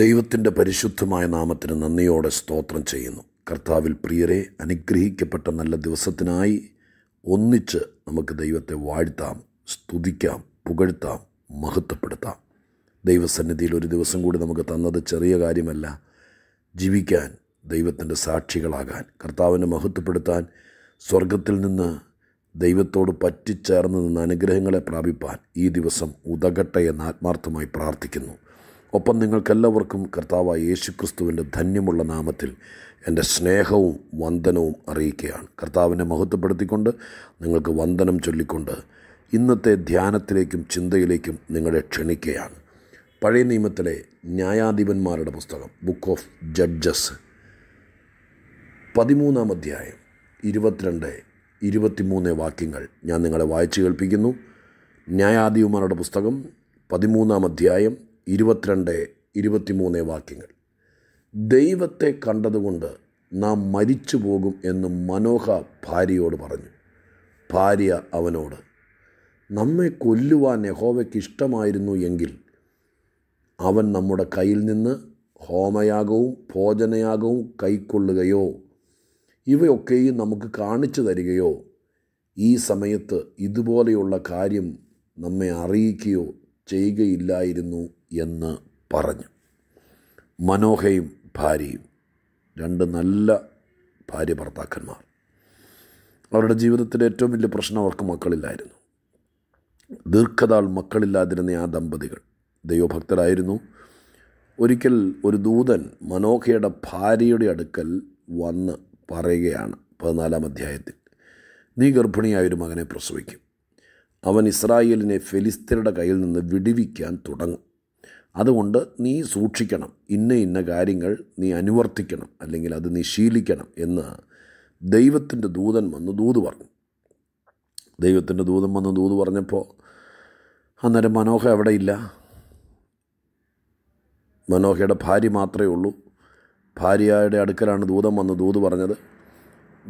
ദൈവത്തിൻ്റെ പരിശുദ്ധമായ നാമത്തിന് നന്ദിയോടെ സ്തോത്രം ചെയ്യുന്നു കർത്താവിൽ പ്രിയരെ അനുഗ്രഹിക്കപ്പെട്ട നല്ല ദിവസത്തിനായി ഒന്നിച്ച് നമുക്ക് ദൈവത്തെ വാഴ്ത്താം സ്തുതിക്കാം പുകഴ്ത്താം മഹത്വപ്പെടുത്താം ദൈവസന്നിധിയിൽ ഒരു ദിവസം കൂടി നമുക്ക് തന്നത് ചെറിയ കാര്യമല്ല ജീവിക്കാൻ ദൈവത്തിൻ്റെ സാക്ഷികളാകാൻ കർത്താവിനെ മഹത്വപ്പെടുത്താൻ സ്വർഗത്തിൽ നിന്ന് ദൈവത്തോട് പറ്റിച്ചേർന്ന് നിന്ന് അനുഗ്രഹങ്ങളെ പ്രാപിപ്പാൻ ഈ ദിവസം ഉതകട്ടെ എന്ന് ആത്മാർത്ഥമായി പ്രാർത്ഥിക്കുന്നു ഒപ്പം നിങ്ങൾക്കെല്ലാവർക്കും കർത്താവായ യേശുക്രിസ്തുവിൻ്റെ ധന്യമുള്ള നാമത്തിൽ എൻ്റെ സ്നേഹവും വന്ദനവും അറിയിക്കുകയാണ് കർത്താവിനെ മഹത്വപ്പെടുത്തിക്കൊണ്ട് നിങ്ങൾക്ക് വന്ദനം ചൊല്ലിക്കൊണ്ട് ഇന്നത്തെ ധ്യാനത്തിലേക്കും ചിന്തയിലേക്കും നിങ്ങളെ ക്ഷണിക്കുകയാണ് പഴയ നിയമത്തിലെ ന്യായാധിപന്മാരുടെ പുസ്തകം ബുക്ക് ഓഫ് ജഡ്ജസ് പതിമൂന്നാം അധ്യായം ഇരുപത്തിരണ്ട് ഇരുപത്തിമൂന്ന് വാക്യങ്ങൾ ഞാൻ നിങ്ങളെ വായിച്ചു കേൾപ്പിക്കുന്നു ന്യായാധിപന്മാരുടെ പുസ്തകം പതിമൂന്നാം അധ്യായം ഇരുപത്തിരണ്ട് ഇരുപത്തിമൂന്ന് വാക്യങ്ങൾ ദൈവത്തെ കണ്ടതുകൊണ്ട് നാം മരിച്ചു പോകും എന്ന് മനോഹ ഭാര്യയോട് പറഞ്ഞു ഭാര്യ അവനോട് നമ്മെ കൊല്ലുവാൻ യഹോവയ്ക്ക് ഇഷ്ടമായിരുന്നു എങ്കിൽ അവൻ നമ്മുടെ കയ്യിൽ നിന്ന് ഹോമയാഗവും ഭോജനയാഗവും കൈക്കൊള്ളുകയോ ഇവയൊക്കെയും നമുക്ക് കാണിച്ചു തരികയോ ഈ സമയത്ത് ഇതുപോലെയുള്ള കാര്യം നമ്മെ അറിയിക്കുകയോ ചെയ്യുകയില്ലായിരുന്നു എന്ന് പറഞ്ഞു മനോഹയും ഭാര്യയും രണ്ട് നല്ല ഭാര്യ ഭർത്താക്കന്മാർ അവരുടെ ജീവിതത്തിലെ ഏറ്റവും വലിയ പ്രശ്നം അവർക്ക് മക്കളില്ലായിരുന്നു ദീർഘതാൾ മക്കളില്ലാതിരുന്ന ആ ദമ്പതികൾ ദൈവഭക്തരായിരുന്നു ഒരിക്കൽ ഒരു ദൂതൻ മനോഹയുടെ ഭാര്യയുടെ അടുക്കൽ വന്ന് പറയുകയാണ് പതിനാലാം അധ്യായത്തിൽ നീ ഗർഭിണിയായ ഒരു മകനെ പ്രസവിക്കും അവൻ ഇസ്രായേലിനെ ഫെലിസ്തീനയുടെ കയ്യിൽ നിന്ന് വിടിവിക്കാൻ തുടങ്ങും അതുകൊണ്ട് നീ സൂക്ഷിക്കണം ഇന്ന ഇന്ന കാര്യങ്ങൾ നീ അനുവർത്തിക്കണം അല്ലെങ്കിൽ അത് നീ ശീലിക്കണം എന്ന് ദൈവത്തിൻ്റെ ദൂതൻ വന്ന് ദൂത് പറഞ്ഞു ദൈവത്തിൻ്റെ ദൂതൻ വന്ന് ദൂത് പറഞ്ഞപ്പോൾ അന്നേരം മനോഹ എവിടെയില്ല മനോഹയുടെ ഭാര്യ മാത്രമേ ഉള്ളൂ ഭാര്യയുടെ അടുക്കലാണ് ദൂതൻ വന്ന് ദൂത് പറഞ്ഞത്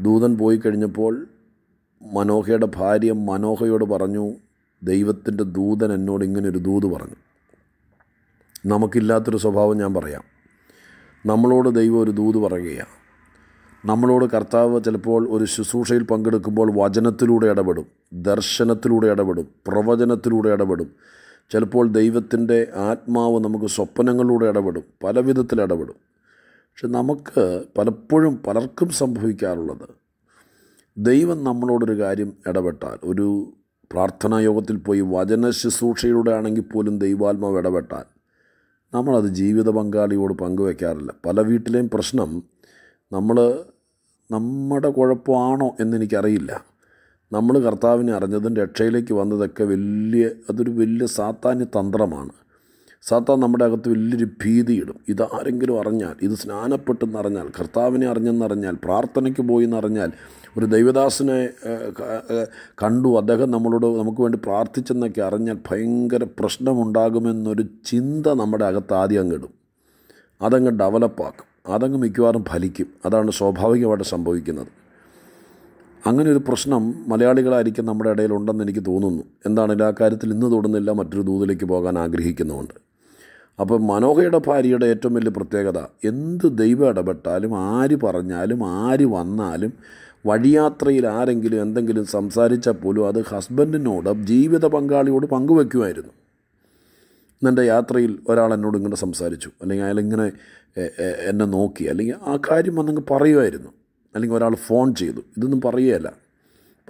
ദൂതൻ പോയി കഴിഞ്ഞപ്പോൾ മനോഹയുടെ ഭാര്യ മനോഹയോട് പറഞ്ഞു ദൈവത്തിൻ്റെ ദൂതൻ എന്നോട് ഇങ്ങനെ ഒരു ദൂത് പറഞ്ഞു നമുക്കില്ലാത്തൊരു സ്വഭാവം ഞാൻ പറയാം നമ്മളോട് ദൈവം ഒരു ദൂത് പറയുകയാണ് നമ്മളോട് കർത്താവ് ചിലപ്പോൾ ഒരു ശുശ്രൂഷയിൽ പങ്കെടുക്കുമ്പോൾ വചനത്തിലൂടെ ഇടപെടും ദർശനത്തിലൂടെ ഇടപെടും പ്രവചനത്തിലൂടെ ഇടപെടും ചിലപ്പോൾ ദൈവത്തിൻ്റെ ആത്മാവ് നമുക്ക് സ്വപ്നങ്ങളിലൂടെ ഇടപെടും പല വിധത്തിൽ ഇടപെടും പക്ഷെ നമുക്ക് പലപ്പോഴും പലർക്കും സംഭവിക്കാറുള്ളത് ദൈവം നമ്മളോടൊരു കാര്യം ഇടപെട്ടാൽ ഒരു പ്രാർത്ഥനാ യോഗത്തിൽ പോയി വചന ശുശ്രൂഷയിലൂടെ ആണെങ്കിൽ പോലും ദൈവാത്മാവ് ഇടപെട്ടാൽ നമ്മളത് ജീവിത പങ്കാളിയോട് പങ്കുവെക്കാറില്ല പല വീട്ടിലെയും പ്രശ്നം നമ്മൾ നമ്മുടെ കുഴപ്പമാണോ എന്നെനിക്കറിയില്ല നമ്മൾ കർത്താവിനെ അറിഞ്ഞതും രക്ഷയിലേക്ക് വന്നതൊക്കെ വലിയ അതൊരു വലിയ സാത്താന്യ തന്ത്രമാണ് സാത്താൻ നമ്മുടെ അകത്ത് വലിയൊരു ഭീതിയിടും ഇതാരെങ്കിലും അറിഞ്ഞാൽ ഇത് സ്നാനപ്പെട്ടെന്നറിഞ്ഞാൽ കർത്താവിനെ അറിഞ്ഞെന്നറിഞ്ഞാൽ പ്രാർത്ഥനയ്ക്ക് പോയി എന്നറിഞ്ഞാൽ ഒരു ദൈവദാസനെ കണ്ടു അദ്ദേഹം നമ്മളോട് നമുക്ക് വേണ്ടി പ്രാർത്ഥിച്ചെന്നൊക്കെ അറിഞ്ഞാൽ ഭയങ്കര പ്രശ്നമുണ്ടാകുമെന്നൊരു ചിന്ത നമ്മുടെ അകത്ത് ആദ്യം അങ്ങിടും അതങ്ങ് ഡെവലപ്പാക്കും അതങ്ങ് മിക്കവാറും ഫലിക്കും അതാണ് സ്വാഭാവികമായിട്ട് സംഭവിക്കുന്നത് അങ്ങനെ ഒരു പ്രശ്നം മലയാളികളായിരിക്കും നമ്മുടെ ഇടയിൽ ഉണ്ടെന്ന് എനിക്ക് തോന്നുന്നു എന്താണെങ്കിലും ആ കാര്യത്തിൽ ഇന്ന് തൊടുന്നില്ല മറ്റൊരു ദൂതിലേക്ക് പോകാൻ ആഗ്രഹിക്കുന്നുമുണ്ട് അപ്പോൾ മനോഹയുടെ ഭാര്യയുടെ ഏറ്റവും വലിയ പ്രത്യേകത എന്ത് ദൈവം ഇടപെട്ടാലും ആര് പറഞ്ഞാലും ആര് വന്നാലും വഴിയാത്രയിൽ ആരെങ്കിലും എന്തെങ്കിലും സംസാരിച്ചാൽ പോലും അത് ഹസ്ബൻഡിനോട് ജീവിത പങ്കാളിയോട് പങ്കുവെക്കുമായിരുന്നു എൻ്റെ യാത്രയിൽ ഒരാൾ എന്നോട് ഇങ്ങനെ സംസാരിച്ചു അല്ലെങ്കിൽ അയാൾ ഇങ്ങനെ എന്നെ നോക്കി അല്ലെങ്കിൽ ആ കാര്യം വന്നങ്ങ് പറയുമായിരുന്നു അല്ലെങ്കിൽ ഒരാൾ ഫോൺ ചെയ്തു ഇതൊന്നും പറയുകയല്ല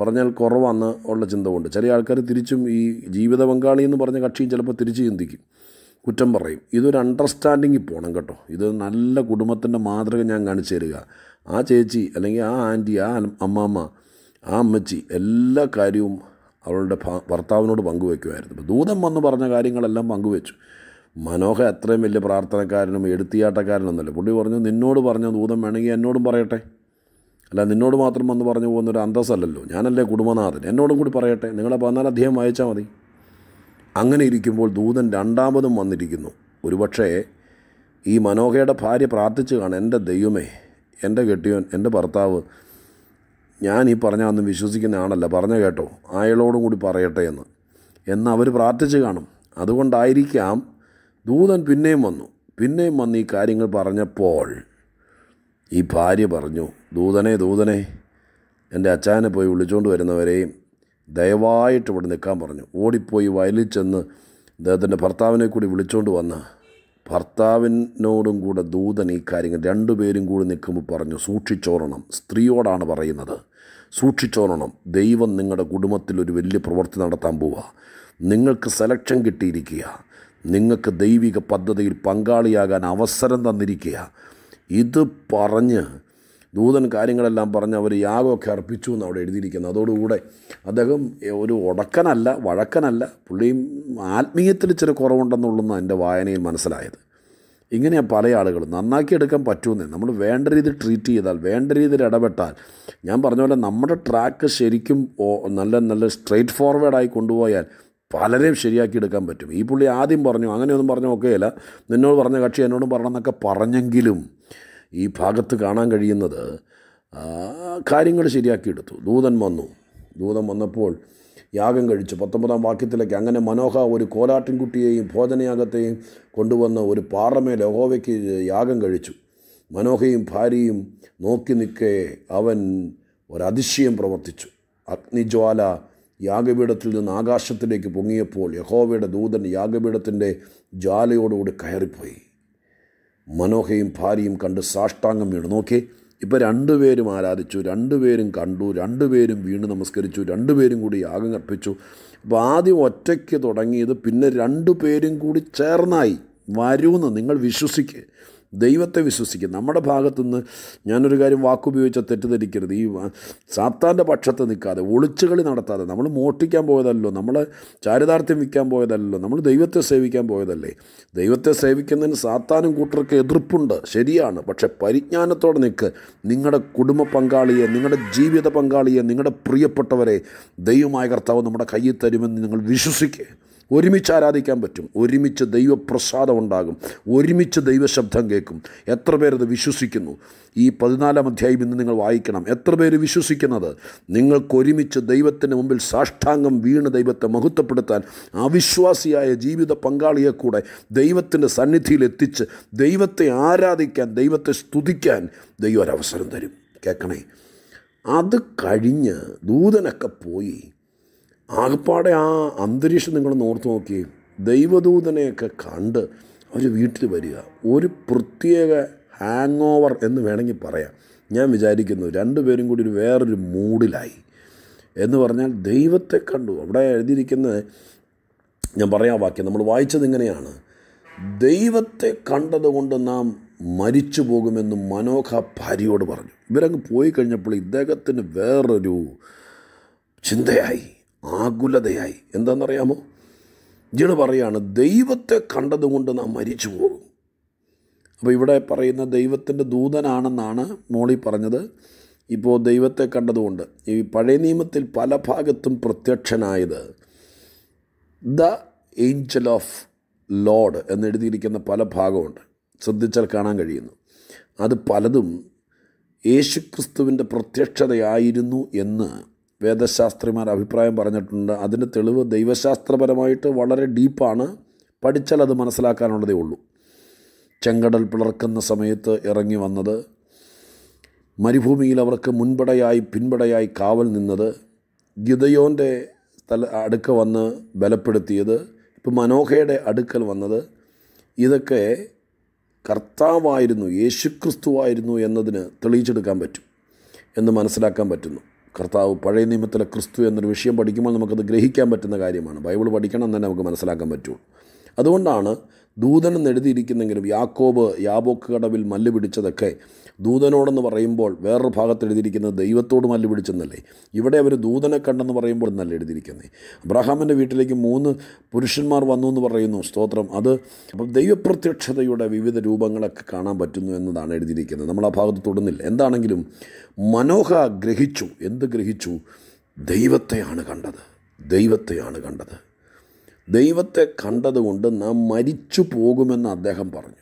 പറഞ്ഞാൽ കുറവാന്ന് ഉള്ള ചിന്ത കൊണ്ട് ചില ആൾക്കാർ തിരിച്ചും ഈ ജീവിത പങ്കാളി എന്ന് പറഞ്ഞ കക്ഷിയും ചിലപ്പോൾ തിരിച്ച് ചിന്തിക്കും കുറ്റം പറയും ഇതൊരു അണ്ടർസ്റ്റാൻഡിങ്ങിൽ പോകണം കേട്ടോ ഇത് നല്ല കുടുംബത്തിൻ്റെ മാതൃക ഞാൻ കാണിച്ചു തരിക ആ ചേച്ചി അല്ലെങ്കിൽ ആ ആൻറ്റി ആ അമ്മാമ്മ ആ അമ്മച്ചി എല്ലാ കാര്യവും അവളുടെ ഭർത്താവിനോട് പങ്കുവെക്കുമായിരുന്നു അപ്പോൾ ദൂതം വന്ന് പറഞ്ഞ കാര്യങ്ങളെല്ലാം പങ്കുവെച്ചു മനോഹ അത്രയും വലിയ പ്രാർത്ഥനക്കാരനും എടുത്തിയാട്ടക്കാരനൊന്നുമല്ല പുള്ളി പറഞ്ഞു നിന്നോട് പറഞ്ഞ ദൂതം വേണമെങ്കിൽ എന്നോടും പറയട്ടെ അല്ല നിന്നോട് മാത്രം വന്ന് പറഞ്ഞു പോകുന്നൊരു അന്തസ്സല്ലല്ലോ ഞാനല്ലേ കുടുംബനാഥൻ എന്നോടും കൂടി പറയട്ടെ നിങ്ങളെ പതിനാല് അധ്യയം വായിച്ചാൽ മതി അങ്ങനെ ഇരിക്കുമ്പോൾ ദൂതൻ രണ്ടാമതും വന്നിരിക്കുന്നു ഒരുപക്ഷേ ഈ മനോഹയുടെ ഭാര്യ പ്രാർത്ഥിച്ചു കാണാൻ എൻ്റെ ദൈവമേ എൻ്റെ കെട്ടിയോൻ എൻ്റെ ഭർത്താവ് ഞാൻ ഈ പറഞ്ഞ ഒന്നും വിശ്വസിക്കുന്ന ആണല്ല പറഞ്ഞ കേട്ടോ അയാളോടും കൂടി പറയട്ടെ എന്ന് എന്ന് അവർ പ്രാർത്ഥിച്ച് കാണും അതുകൊണ്ടായിരിക്കാം ദൂതൻ പിന്നെയും വന്നു പിന്നെയും വന്ന് ഈ കാര്യങ്ങൾ പറഞ്ഞപ്പോൾ ഈ ഭാര്യ പറഞ്ഞു ദൂതനെ ദൂതനെ എൻ്റെ അച്ചാനെ പോയി വിളിച്ചുകൊണ്ട് വരുന്നവരെയും ദയവായിട്ട് ഇവിടെ നിൽക്കാൻ പറഞ്ഞു ഓടിപ്പോയി വയലിൽ ചെന്ന് അദ്ദേഹത്തിൻ്റെ ഭർത്താവിനെ കൂടി വിളിച്ചുകൊണ്ട് വന്ന് ഭർത്താവിനോടും കൂടെ ദൂതൻ ഈ കാര്യങ്ങൾ രണ്ടുപേരും കൂടി നിൽക്കുമ്പോൾ പറഞ്ഞു സൂക്ഷിച്ചോറണം സ്ത്രീയോടാണ് പറയുന്നത് സൂക്ഷിച്ചോറണം ദൈവം നിങ്ങളുടെ കുടുംബത്തിൽ ഒരു വലിയ പ്രവൃത്തി നടത്താൻ പോവുക നിങ്ങൾക്ക് സെലക്ഷൻ കിട്ടിയിരിക്കുക നിങ്ങൾക്ക് ദൈവിക പദ്ധതിയിൽ പങ്കാളിയാകാൻ അവസരം തന്നിരിക്കുക ഇത് പറഞ്ഞ് ദൂതൻ കാര്യങ്ങളെല്ലാം പറഞ്ഞ് അവർ യാഗമൊക്കെ അർപ്പിച്ചു എന്ന് അവിടെ എഴുതിയിരിക്കുന്നത് അതോടുകൂടെ അദ്ദേഹം ഒരു ഉടക്കനല്ല വഴക്കനല്ല പുള്ളിയും ആത്മീയത്തിൽ ചില കുറവുണ്ടെന്നുള്ളതാണ് എൻ്റെ വായനയിൽ മനസ്സിലായത് ഇങ്ങനെയാണ് പല ആളുകളും നന്നാക്കിയെടുക്കാൻ പറ്റുമെന്നേ നമ്മൾ വേണ്ട രീതിയിൽ ട്രീറ്റ് ചെയ്താൽ വേണ്ട രീതിയിൽ ഇടപെട്ടാൽ ഞാൻ പറഞ്ഞ പോലെ നമ്മുടെ ട്രാക്ക് ശരിക്കും നല്ല നല്ല സ്ട്രെയിറ്റ് ഫോർവേഡായി കൊണ്ടുപോയാൽ പലരെയും ശരിയാക്കിയെടുക്കാൻ പറ്റും ഈ പുള്ളി ആദ്യം പറഞ്ഞു അങ്ങനെയൊന്നും പറഞ്ഞു ഒക്കെയല്ല നിന്നോട് പറഞ്ഞ കക്ഷി എന്നോടും പറഞ്ഞെന്നൊക്കെ പറഞ്ഞെങ്കിലും ഈ ഭാഗത്ത് കാണാൻ കഴിയുന്നത് കാര്യങ്ങൾ ശരിയാക്കിയെടുത്തു ദൂതൻ വന്നു ദൂതൻ വന്നപ്പോൾ യാഗം കഴിച്ചു പത്തൊമ്പതാം വാക്യത്തിലേക്ക് അങ്ങനെ മനോഹ ഒരു കോലാട്ടിൻകുട്ടിയെയും ഭോജനയാഗത്തെയും കൊണ്ടുവന്ന് ഒരു പാറമേ ലഹോവയ്ക്ക് യാഗം കഴിച്ചു മനോഹയും ഭാര്യയും നോക്കി നിൽക്കെ അവൻ ഒരതിശയം പ്രവർത്തിച്ചു അഗ്നിജ്വാല യാഗപീഠത്തിൽ നിന്ന് ആകാശത്തിലേക്ക് പൊങ്ങിയപ്പോൾ യഹോവയുടെ ദൂതൻ യാഗപീഠത്തിൻ്റെ ജ്വാലയോടുകൂടി കയറിപ്പോയി മനോഹയും ഭാര്യയും കണ്ട് സാഷ്ടാംഗം വീണു നോക്കി ഇപ്പോൾ രണ്ടുപേരും ആരാധിച്ചു രണ്ടുപേരും കണ്ടു രണ്ടുപേരും വീണ് നമസ്കരിച്ചു രണ്ടുപേരും കൂടി യാഗം കർപ്പിച്ചു അപ്പോൾ ആദ്യം ഒറ്റയ്ക്ക് തുടങ്ങിയത് പിന്നെ രണ്ടു പേരും കൂടി ചേർന്നായി വരൂന്ന് നിങ്ങൾ വിശ്വസിക്കുക ദൈവത്തെ വിശ്വസിക്കുക നമ്മുടെ ഭാഗത്തുനിന്ന് ഞാനൊരു കാര്യം വാക്കുപയോഗിച്ച തെറ്റിദ്ധരിക്കരുത് ഈ സാത്താൻ്റെ പക്ഷത്ത് നിൽക്കാതെ ഒളിച്ചുകളി നടത്താതെ നമ്മൾ മോഷ്ടിക്കാൻ പോയതല്ലോ നമ്മൾ ചാരിതാർത്ഥ്യം വിൽക്കാൻ പോയതല്ലോ നമ്മൾ ദൈവത്തെ സേവിക്കാൻ പോയതല്ലേ ദൈവത്തെ സേവിക്കുന്നതിന് സാത്താനും കൂട്ടർക്ക് എതിർപ്പുണ്ട് ശരിയാണ് പക്ഷേ പരിജ്ഞാനത്തോടെ നിൽക്ക് നിങ്ങളുടെ കുടുംബ പങ്കാളിയെ നിങ്ങളുടെ ജീവിത പങ്കാളിയെ നിങ്ങളുടെ പ്രിയപ്പെട്ടവരെ ദൈവമായ കർത്താവ് നമ്മുടെ കയ്യിൽ തരുമെന്ന് നിങ്ങൾ വിശ്വസിക്കുക ഒരുമിച്ച് ആരാധിക്കാൻ പറ്റും ഒരുമിച്ച് ദൈവപ്രസാദം ഉണ്ടാകും ഒരുമിച്ച് ദൈവശബ്ദം കേൾക്കും എത്ര പേരത് വിശ്വസിക്കുന്നു ഈ പതിനാലാം അധ്യായം ഇന്ന് നിങ്ങൾ വായിക്കണം എത്ര പേര് വിശ്വസിക്കുന്നത് നിങ്ങൾക്കൊരുമിച്ച് ദൈവത്തിന് മുമ്പിൽ സാഷ്ടാംഗം വീണ് ദൈവത്തെ മഹത്വപ്പെടുത്താൻ അവിശ്വാസിയായ ജീവിത പങ്കാളിയെ കൂടെ ദൈവത്തിൻ്റെ സന്നിധിയിൽ എത്തിച്ച് ദൈവത്തെ ആരാധിക്കാൻ ദൈവത്തെ സ്തുതിക്കാൻ ദൈവം ഒരവസരം തരും കേൾക്കണേ അത് കഴിഞ്ഞ് ദൂതനൊക്കെ പോയി ആകപ്പാടെ ആ അന്തരീക്ഷം നിങ്ങൾ ഓർത്ത് നോക്കി ദൈവദൂതനെയൊക്കെ കണ്ട് അവർ വീട്ടിൽ വരിക ഒരു പ്രത്യേക ഹാങ് ഓവർ എന്ന് വേണമെങ്കിൽ പറയാം ഞാൻ വിചാരിക്കുന്നു രണ്ടുപേരും കൂടി ഒരു വേറൊരു മൂഡിലായി എന്ന് പറഞ്ഞാൽ ദൈവത്തെ കണ്ടു അവിടെ എഴുതിയിരിക്കുന്നത് ഞാൻ പറയാം വാക്യം നമ്മൾ വായിച്ചത് ഇങ്ങനെയാണ് ദൈവത്തെ കണ്ടതുകൊണ്ട് നാം മരിച്ചു പോകുമെന്ന് മനോഹ ഭാര്യയോട് പറഞ്ഞു ഇവരങ്ങ് പോയി കഴിഞ്ഞപ്പോൾ ഇദ്ദേഹത്തിന് വേറൊരു ചിന്തയായി ആകുലതയായി എന്താണെന്നറിയാമോ ഇജീട് പറയാണ് ദൈവത്തെ കണ്ടതുകൊണ്ട് നാം മരിച്ചു പോകും അപ്പോൾ ഇവിടെ പറയുന്ന ദൈവത്തിൻ്റെ ദൂതനാണെന്നാണ് മോളി പറഞ്ഞത് ഇപ്പോൾ ദൈവത്തെ കണ്ടതുകൊണ്ട് ഈ പഴയ നിയമത്തിൽ പല ഭാഗത്തും പ്രത്യക്ഷനായത് ദ ഏഞ്ചൽ ഓഫ് ലോഡ് എന്നെഴുതിയിരിക്കുന്ന പല ഭാഗമുണ്ട് ശ്രദ്ധിച്ചാൽ കാണാൻ കഴിയുന്നു അത് പലതും യേശുക്രിസ്തുവിൻ്റെ പ്രത്യക്ഷതയായിരുന്നു എന്ന് വേദശാസ്ത്രിമാർ അഭിപ്രായം പറഞ്ഞിട്ടുണ്ട് അതിൻ്റെ തെളിവ് ദൈവശാസ്ത്രപരമായിട്ട് വളരെ ഡീപ്പാണ് പഠിച്ചാൽ അത് മനസ്സിലാക്കാനുള്ളതേ ഉള്ളൂ ചെങ്കടൽ പിളർക്കുന്ന സമയത്ത് ഇറങ്ങി വന്നത് മരുഭൂമിയിൽ അവർക്ക് മുൻപടയായി പിൻപടയായി കാവൽ നിന്നത് ഗിതയോൻ്റെ സ്ഥല അടുക്ക വന്ന് ബലപ്പെടുത്തിയത് ഇപ്പം മനോഹയുടെ അടുക്കൽ വന്നത് ഇതൊക്കെ കർത്താവായിരുന്നു യേശുക്രിസ്തുവായിരുന്നു എന്നതിന് തെളിയിച്ചെടുക്കാൻ പറ്റും എന്ന് മനസ്സിലാക്കാൻ പറ്റുന്നു കർത്താവ് പഴയ നിയമത്തിലെ ക്രിസ്തു എന്നൊരു വിഷയം പഠിക്കുമ്പോൾ നമുക്കത് ഗ്രഹിക്കാൻ പറ്റുന്ന കാര്യമാണ് ബൈബിൾ പഠിക്കണം എന്ന് തന്നെ നമുക്ക് മനസ്സിലാക്കാൻ പറ്റുള്ളൂ അതുകൊണ്ടാണ് ദൂതനെന്ന് എഴുതിയിരിക്കുന്നെങ്കിലും യാക്കോബ് യാബോക്ക് കടവിൽ മല്ല് പിടിച്ചതൊക്കെ ദൂതനോടെന്ന് പറയുമ്പോൾ വേറൊരു ഭാഗത്ത് എഴുതിയിരിക്കുന്നത് ദൈവത്തോട് മല്ല് പിടിച്ചെന്നല്ലേ ഇവിടെ അവർ ദൂതനെ കണ്ടെന്ന് പറയുമ്പോൾ നല്ല എഴുതിയിരിക്കുന്നത് അബ്രഹാമിൻ്റെ വീട്ടിലേക്ക് മൂന്ന് പുരുഷന്മാർ വന്നു എന്ന് പറയുന്നു സ്തോത്രം അത് അപ്പം ദൈവപ്രത്യക്ഷതയുടെ വിവിധ രൂപങ്ങളൊക്കെ കാണാൻ പറ്റുന്നു എന്നതാണ് എഴുതിയിരിക്കുന്നത് നമ്മൾ ആ ഭാഗത്ത് തൊടുന്നില്ല എന്താണെങ്കിലും മനോഹ ഗ്രഹിച്ചു എന്ത് ഗ്രഹിച്ചു ദൈവത്തെയാണ് കണ്ടത് ദൈവത്തെയാണ് കണ്ടത് ദൈവത്തെ കണ്ടതുകൊണ്ട് നാം മരിച്ചു പോകുമെന്ന് അദ്ദേഹം പറഞ്ഞു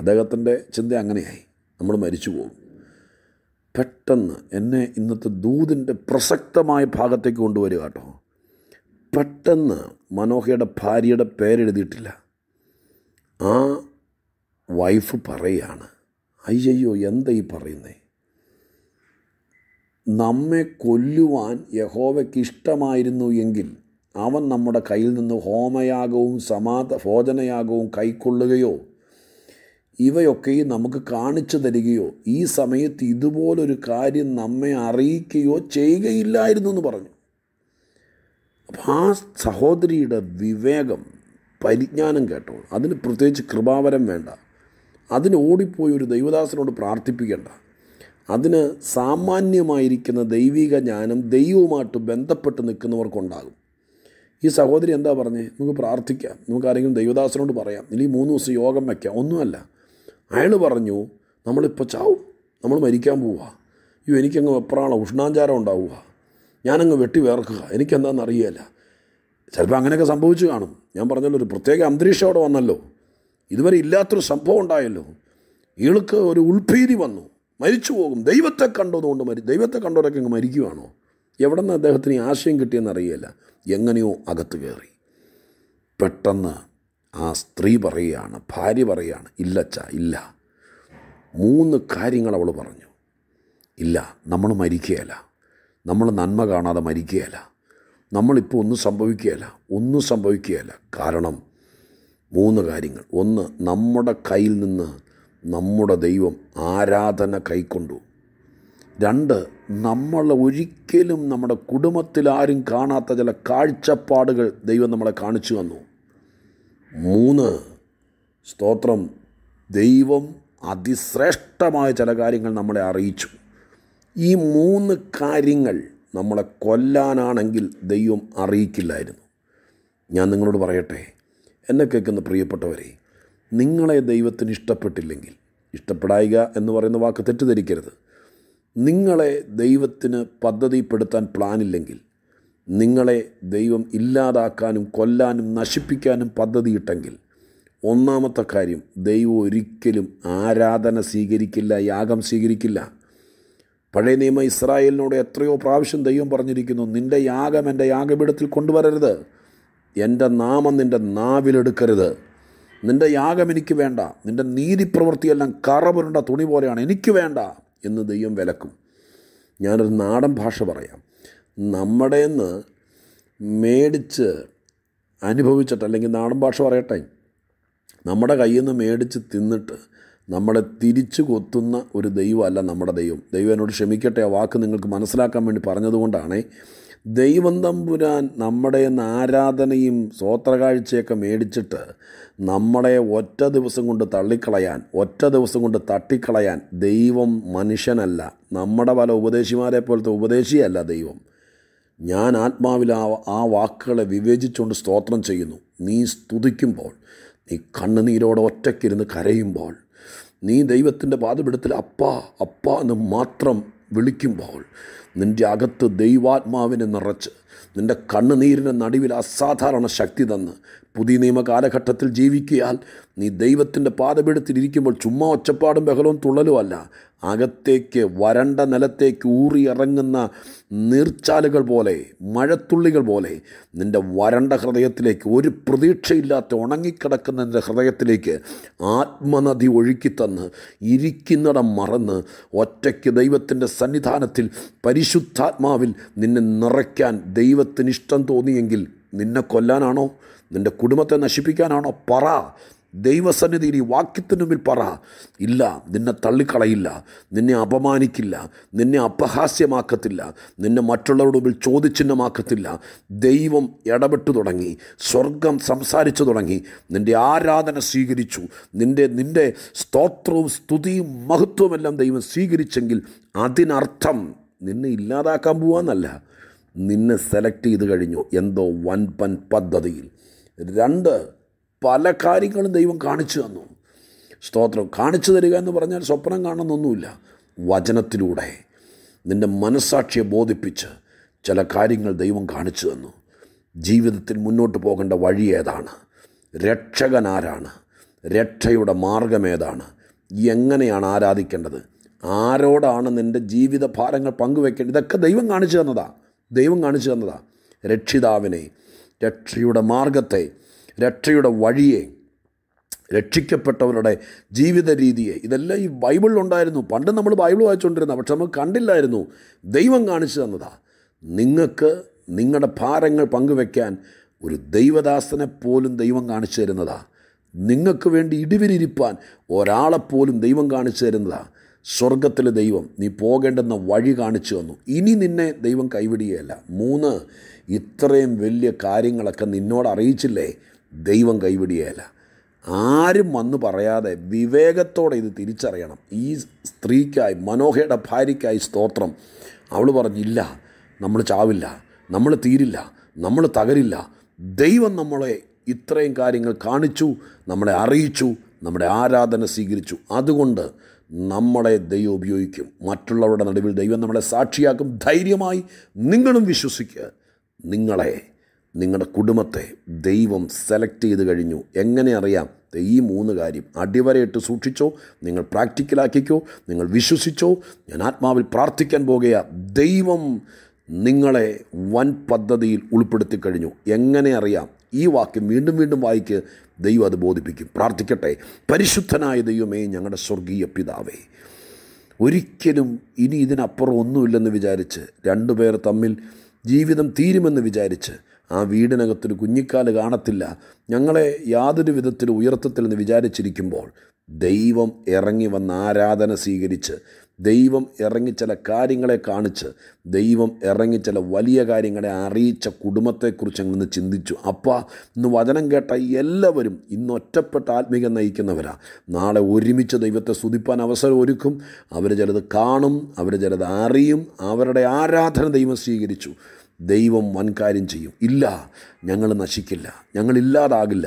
അദ്ദേഹത്തിൻ്റെ ചിന്ത അങ്ങനെയായി നമ്മൾ മരിച്ചു പോകും പെട്ടെന്ന് എന്നെ ഇന്നത്തെ ദൂതിൻ്റെ പ്രസക്തമായ ഭാഗത്തേക്ക് കൊണ്ടുവരിക കേട്ടോ പെട്ടെന്ന് മനോഹയുടെ ഭാര്യയുടെ പേരെഴുതിയിട്ടില്ല ആ വൈഫ് പറയാണ് അയ്യയ്യോ എന്താ ഈ പറയുന്നേ നമ്മെ കൊല്ലുവാൻ യഹോവയ്ക്ക് ഇഷ്ടമായിരുന്നു എങ്കിൽ അവൻ നമ്മുടെ കയ്യിൽ നിന്ന് ഹോമയാഗവും സമാധ ഭോജനയാഗവും കൈക്കൊള്ളുകയോ ഇവയൊക്കെയും നമുക്ക് കാണിച്ചു തരികയോ ഈ സമയത്ത് ഇതുപോലൊരു കാര്യം നമ്മെ അറിയിക്കുകയോ ചെയ്യുകയില്ലായിരുന്നു എന്ന് പറഞ്ഞു അപ്പം ആ സഹോദരിയുടെ വിവേകം പരിജ്ഞാനം കേട്ടോ അതിന് പ്രത്യേകിച്ച് കൃപാവരം വേണ്ട അതിന് ഓടിപ്പോയി ഒരു ദൈവദാസനോട് പ്രാർത്ഥിപ്പിക്കേണ്ട അതിന് സാമാന്യമായിരിക്കുന്ന ദൈവിക ജ്ഞാനം ദൈവവുമായിട്ട് ബന്ധപ്പെട്ട് നിൽക്കുന്നവർക്കുണ്ടാകും ഈ സഹോദരി എന്താ പറഞ്ഞേ നമുക്ക് പ്രാർത്ഥിക്കാം നമുക്ക് ആരെങ്കിലും ദൈവദാസനോട് പറയാം ഇനി മൂന്ന് ദിവസം യോഗം വയ്ക്കാം ഒന്നുമല്ല അയാൾ പറഞ്ഞു നമ്മളിപ്പോൾ ചാവും നമ്മൾ മരിക്കാൻ പോവുക അയ്യോ എനിക്കങ്ങ് വെപ്രാള ഉഷ്ണാഞ്ചാരം ഉണ്ടാവുക ഞാനങ്ങ് വെട്ടി വേർക്കുക എനിക്കെന്താണെന്ന് അറിയില്ല ചിലപ്പോൾ അങ്ങനെയൊക്കെ സംഭവിച്ചു കാണും ഞാൻ പറഞ്ഞല്ലോ ഒരു പ്രത്യേക അന്തരീക്ഷം അവിടെ വന്നല്ലോ ഇതുവരെ ഇല്ലാത്തൊരു സംഭവം ഉണ്ടായല്ലോ ഇയാൾക്ക് ഒരു ഉൾഭീതി വന്നു മരിച്ചു പോകും ദൈവത്തെ കണ്ടതുകൊണ്ട് മരി ദൈവത്തെ കണ്ടവരൊക്കെ അങ്ങ് മരിക്കുകയാണോ എവിടെ നിന്ന് അദ്ദേഹത്തിന് ആശയം കിട്ടിയെന്ന് അറിയില്ല എങ്ങനെയോ അകത്ത് കയറി പെട്ടെന്ന് ആ സ്ത്രീ പറയുകയാണ് ഭാര്യ പറയുകയാണ് ഇല്ലച്ച ഇല്ല മൂന്ന് കാര്യങ്ങൾ അവൾ പറഞ്ഞു ഇല്ല നമ്മൾ മരിക്കുകയല്ല നമ്മൾ നന്മ കാണാതെ മരിക്കുകയല്ല നമ്മളിപ്പോൾ ഒന്നും സംഭവിക്കുകയല്ല ഒന്നും സംഭവിക്കുകയല്ല കാരണം മൂന്ന് കാര്യങ്ങൾ ഒന്ന് നമ്മുടെ കയ്യിൽ നിന്ന് നമ്മുടെ ദൈവം ആരാധന കൈക്കൊണ്ടു രണ്ട് നമ്മൾ ഒരിക്കലും നമ്മുടെ കുടുംബത്തിൽ ആരും കാണാത്ത ചില കാഴ്ചപ്പാടുകൾ ദൈവം നമ്മളെ കാണിച്ചു വന്നു മൂന്ന് സ്തോത്രം ദൈവം അതിശ്രേഷ്ഠമായ ചില കാര്യങ്ങൾ നമ്മളെ അറിയിച്ചു ഈ മൂന്ന് കാര്യങ്ങൾ നമ്മളെ കൊല്ലാനാണെങ്കിൽ ദൈവം അറിയിക്കില്ലായിരുന്നു ഞാൻ നിങ്ങളോട് പറയട്ടെ എന്നെ കേൾക്കുന്ന പ്രിയപ്പെട്ടവരെ നിങ്ങളെ ദൈവത്തിന് ഇഷ്ടപ്പെട്ടില്ലെങ്കിൽ ഇഷ്ടപ്പെടായിക എന്ന് പറയുന്ന വാക്ക് തെറ്റിദ്ധരിക്കരുത് നിങ്ങളെ ദൈവത്തിന് പദ്ധതിപ്പെടുത്താൻ പ്ലാനില്ലെങ്കിൽ നിങ്ങളെ ദൈവം ഇല്ലാതാക്കാനും കൊല്ലാനും നശിപ്പിക്കാനും പദ്ധതിയിട്ടെങ്കിൽ ഒന്നാമത്തെ കാര്യം ദൈവം ഒരിക്കലും ആരാധന സ്വീകരിക്കില്ല യാഗം സ്വീകരിക്കില്ല പഴയ നിയമ ഇസ്രായേലിനോട് എത്രയോ പ്രാവശ്യം ദൈവം പറഞ്ഞിരിക്കുന്നു നിൻ്റെ യാഗം എൻ്റെ യാഗപീഠത്തിൽ കൊണ്ടുവരരുത് എൻ്റെ നാമം നിൻ്റെ നാവിലെടുക്കരുത് നിൻ്റെ യാഗം എനിക്ക് വേണ്ട നിൻ്റെ നീതിപ്രവൃത്തിയെല്ലാം കറപുരുണ്ട തുണി പോലെയാണ് എനിക്ക് വേണ്ട എന്ന് ദൈവം വിലക്കും ഞാനൊരു നാടൻ ഭാഷ പറയാം നമ്മുടെ നിന്ന് മേടിച്ച് അനുഭവിച്ചിട്ട് അല്ലെങ്കിൽ നാടൻ ഭാഷ പറയട്ടെ നമ്മുടെ കയ്യിൽ നിന്ന് മേടിച്ച് തിന്നിട്ട് നമ്മളെ തിരിച്ചു കൊത്തുന്ന ഒരു ദൈവമല്ല നമ്മുടെ ദൈവം ദൈവം എന്നോട് ക്ഷമിക്കട്ടെ ആ വാക്ക് നിങ്ങൾക്ക് മനസ്സിലാക്കാൻ വേണ്ടി പറഞ്ഞതുകൊണ്ടാണേ ദൈവം തമ്പുരാൻ നമ്മുടെ ആരാധനയും സ്വോത്രകാഴ്ചയൊക്കെ മേടിച്ചിട്ട് നമ്മളെ ഒറ്റ ദിവസം കൊണ്ട് തള്ളിക്കളയാൻ ഒറ്റ ദിവസം കൊണ്ട് തട്ടിക്കളയാൻ ദൈവം മനുഷ്യനല്ല നമ്മുടെ പല ഉപദേശിമാരെ പോലത്തെ ഉപദേശിയല്ല ദൈവം ഞാൻ ആത്മാവിൽ ആ ആ വാക്കുകളെ വിവേചിച്ചുകൊണ്ട് സ്തോത്രം ചെയ്യുന്നു നീ സ്തുതിക്കുമ്പോൾ നീ കണ്ണുനീരോടെ ഒറ്റയ്ക്കിരുന്ന് കരയുമ്പോൾ നീ ദൈവത്തിൻ്റെ പാതപിടുത്തിൽ അപ്പ അപ്പ എന്ന് മാത്രം വിളിക്കുമ്പോൾ നിൻ്റെ അകത്ത് ദൈവാത്മാവിനെ നിറച്ച് നിൻ്റെ കണ്ണുനീരിൻ്റെ നടുവിൽ അസാധാരണ ശക്തി തന്ന് പുതിയ നിയമ കാലഘട്ടത്തിൽ ജീവിക്കിയാൽ നീ ദൈവത്തിൻ്റെ പാതപീഠത്തിലിരിക്കുമ്പോൾ ചുമ്മാ ഒച്ചപ്പാടും ബഹളവും തുള്ളലുമല്ല അകത്തേക്ക് വരണ്ട നിലത്തേക്ക് ഊറിയിറങ്ങുന്ന നീർച്ചാലുകൾ പോലെ മഴത്തുള്ളികൾ പോലെ നിൻ്റെ വരണ്ട ഹൃദയത്തിലേക്ക് ഒരു പ്രതീക്ഷയില്ലാത്ത ഉണങ്ങിക്കിടക്കുന്ന നിൻ്റെ ഹൃദയത്തിലേക്ക് ആത്മനദി ഒഴുക്കിത്തന്ന് ഇരിക്കുന്നിടം മറന്ന് ഒറ്റയ്ക്ക് ദൈവത്തിൻ്റെ സന്നിധാനത്തിൽ പരിശുദ്ധാത്മാവിൽ നിന്നെ നിറയ്ക്കാൻ ദൈവത്തിന് ഇഷ്ടം തോന്നിയെങ്കിൽ നിന്നെ കൊല്ലാനാണോ നിൻ്റെ കുടുംബത്തെ നശിപ്പിക്കാനാണോ പറ ദൈവസന്നിധിയിൽ ഈ വാക്യത്തിന് മുമ്പിൽ പറ ഇല്ല നിന്നെ തള്ളിക്കളയില്ല നിന്നെ അപമാനിക്കില്ല നിന്നെ അപഹാസ്യമാക്കത്തില്ല നിന്നെ മറ്റുള്ളവരുടെ മുമ്പിൽ ചോദിച്ചിഹ്നമാക്കത്തില്ല ദൈവം ഇടപെട്ടു തുടങ്ങി സ്വർഗം സംസാരിച്ചു തുടങ്ങി നിൻ്റെ ആരാധന സ്വീകരിച്ചു നിൻ്റെ നിൻ്റെ സ്തോത്രവും സ്തുതിയും മഹത്വമെല്ലാം ദൈവം സ്വീകരിച്ചെങ്കിൽ അതിനർത്ഥം നിന്നെ ഇല്ലാതാക്കാൻ പോവാന്നല്ല നിന്നെ സെലക്ട് ചെയ്ത് കഴിഞ്ഞു എന്തോ വൻപൻ പദ്ധതിയിൽ രണ്ട് പല കാര്യങ്ങളും ദൈവം കാണിച്ചു തന്നു സ്തോത്രം കാണിച്ചു തരിക എന്ന് പറഞ്ഞാൽ സ്വപ്നം കാണുന്നൊന്നുമില്ല വചനത്തിലൂടെ നിൻ്റെ മനസ്സാക്ഷിയെ ബോധിപ്പിച്ച് ചില കാര്യങ്ങൾ ദൈവം കാണിച്ചു തന്നു ജീവിതത്തിൽ മുന്നോട്ട് പോകേണ്ട വഴി ഏതാണ് രക്ഷകൻ ആരാണ് രക്ഷയുടെ മാർഗം ഏതാണ് എങ്ങനെയാണ് ആരാധിക്കേണ്ടത് ആരോടാണ് നിൻ്റെ ജീവിത ഭാരങ്ങൾ പങ്കുവെക്കേണ്ടത് ഇതൊക്കെ ദൈവം കാണിച്ചു തന്നതാ ദൈവം കാണിച്ചു തന്നതാ രക്ഷിതാവിനെ രക്ഷയുടെ മാർഗത്തെ രക്ഷയുടെ വഴിയെ രക്ഷിക്കപ്പെട്ടവരുടെ ജീവിത രീതിയെ ഇതെല്ലാം ഈ ബൈബിളിലുണ്ടായിരുന്നു പണ്ട് നമ്മൾ ബൈബിൾ വായിച്ചുകൊണ്ടിരുന്ന പക്ഷെ നമ്മൾ കണ്ടില്ലായിരുന്നു ദൈവം കാണിച്ചു തന്നതാ നിങ്ങൾക്ക് നിങ്ങളുടെ ഭാരങ്ങൾ പങ്കുവെക്കാൻ ഒരു ദൈവദാസനെ പോലും ദൈവം കാണിച്ചു തരുന്നതാ നിങ്ങൾക്ക് വേണ്ടി ഇടിവിരിപ്പാൻ ഒരാളെപ്പോലും ദൈവം കാണിച്ചു തരുന്നതാണ് സ്വർഗത്തിലെ ദൈവം നീ പോകേണ്ടെന്ന വഴി കാണിച്ചു വന്നു ഇനി നിന്നെ ദൈവം കൈവിടുകയല്ല മൂന്ന് ഇത്രയും വലിയ കാര്യങ്ങളൊക്കെ നിന്നോട് അറിയിച്ചില്ലേ ദൈവം കൈവിടുകയല്ല ആരും വന്ന് പറയാതെ വിവേകത്തോടെ ഇത് തിരിച്ചറിയണം ഈ സ്ത്രീക്കായി മനോഹയുടെ ഭാര്യയ്ക്കായി സ്തോത്രം അവൾ പറഞ്ഞില്ല നമ്മൾ ചാവില്ല നമ്മൾ തീരില്ല നമ്മൾ തകരില്ല ദൈവം നമ്മളെ ഇത്രയും കാര്യങ്ങൾ കാണിച്ചു നമ്മളെ അറിയിച്ചു നമ്മുടെ ആരാധന സ്വീകരിച്ചു അതുകൊണ്ട് നമ്മളെ ദൈവം ഉപയോഗിക്കും മറ്റുള്ളവരുടെ നടുവിൽ ദൈവം നമ്മളെ സാക്ഷിയാക്കും ധൈര്യമായി നിങ്ങളും വിശ്വസിക്കുക നിങ്ങളെ നിങ്ങളുടെ കുടുംബത്തെ ദൈവം സെലക്ട് ചെയ്ത് കഴിഞ്ഞു എങ്ങനെ അറിയാം ഈ മൂന്ന് കാര്യം അടിവരയിട്ട് സൂക്ഷിച്ചോ നിങ്ങൾ പ്രാക്ടിക്കലാക്കിക്കോ നിങ്ങൾ വിശ്വസിച്ചോ ഞാൻ ആത്മാവിൽ പ്രാർത്ഥിക്കാൻ പോകുക ദൈവം നിങ്ങളെ വൻ പദ്ധതിയിൽ ഉൾപ്പെടുത്തി കഴിഞ്ഞു എങ്ങനെ അറിയാം ഈ വാക്യം വീണ്ടും വീണ്ടും വായിക്ക് ദൈവം അത് ബോധിപ്പിക്കും പ്രാർത്ഥിക്കട്ടെ പരിശുദ്ധനായ ദൈവമേ ഞങ്ങളുടെ സ്വർഗീയ പിതാവേ ഒരിക്കലും ഇനി ഇതിനപ്പുറം ഒന്നുമില്ലെന്ന് വിചാരിച്ച് രണ്ടുപേർ തമ്മിൽ ജീവിതം തീരുമെന്ന് വിചാരിച്ച് ആ വീടിനകത്തൊരു കുഞ്ഞിക്കാല് കാണത്തില്ല ഞങ്ങളെ യാതൊരു വിധത്തിലും ഉയർത്തത്തില്ലെന്ന് വിചാരിച്ചിരിക്കുമ്പോൾ ദൈവം ഇറങ്ങി വന്ന് ആരാധന സ്വീകരിച്ച് ദൈവം ഇറങ്ങി ചില കാര്യങ്ങളെ കാണിച്ച് ദൈവം ഇറങ്ങി ചില വലിയ കാര്യങ്ങളെ അറിയിച്ച കുടുംബത്തെക്കുറിച്ച് അങ്ങ് ചിന്തിച്ചു അപ്പ ഇന്ന് വചനം കേട്ട എല്ലാവരും ഇന്ന് ഒറ്റപ്പെട്ട ആത്മീകം നയിക്കുന്നവരാണ് നാളെ ഒരുമിച്ച് ദൈവത്തെ സ്തുതിപ്പാൻ അവസരം ഒരുക്കും അവർ ചിലത് കാണും അവർ ചിലത് അറിയും അവരുടെ ആരാധന ദൈവം സ്വീകരിച്ചു ദൈവം വൻകാര്യം ചെയ്യും ഇല്ല ഞങ്ങൾ നശിക്കില്ല ഞങ്ങളില്ലാതാകില്ല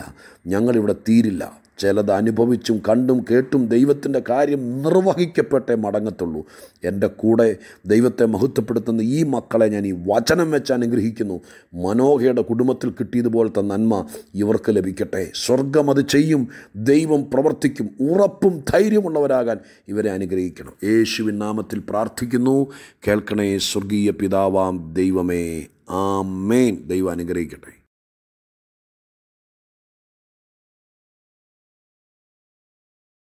ഞങ്ങളിവിടെ തീരില്ല ചിലത് അനുഭവിച്ചും കണ്ടും കേട്ടും ദൈവത്തിൻ്റെ കാര്യം നിർവഹിക്കപ്പെട്ടേ മടങ്ങത്തുള്ളൂ എൻ്റെ കൂടെ ദൈവത്തെ മഹത്വപ്പെടുത്തുന്ന ഈ മക്കളെ ഞാൻ ഈ വചനം വെച്ച് അനുഗ്രഹിക്കുന്നു മനോഹയുടെ കുടുംബത്തിൽ കിട്ടിയതുപോലത്തെ നന്മ ഇവർക്ക് ലഭിക്കട്ടെ സ്വർഗം അത് ചെയ്യും ദൈവം പ്രവർത്തിക്കും ഉറപ്പും ധൈര്യമുള്ളവരാകാൻ ഇവരെ അനുഗ്രഹിക്കണം യേശുവിൻ നാമത്തിൽ പ്രാർത്ഥിക്കുന്നു കേൾക്കണേ സ്വർഗീയ പിതാവാം ദൈവമേ ആ മെയിൻ ദൈവം അനുഗ്രഹിക്കട്ടെ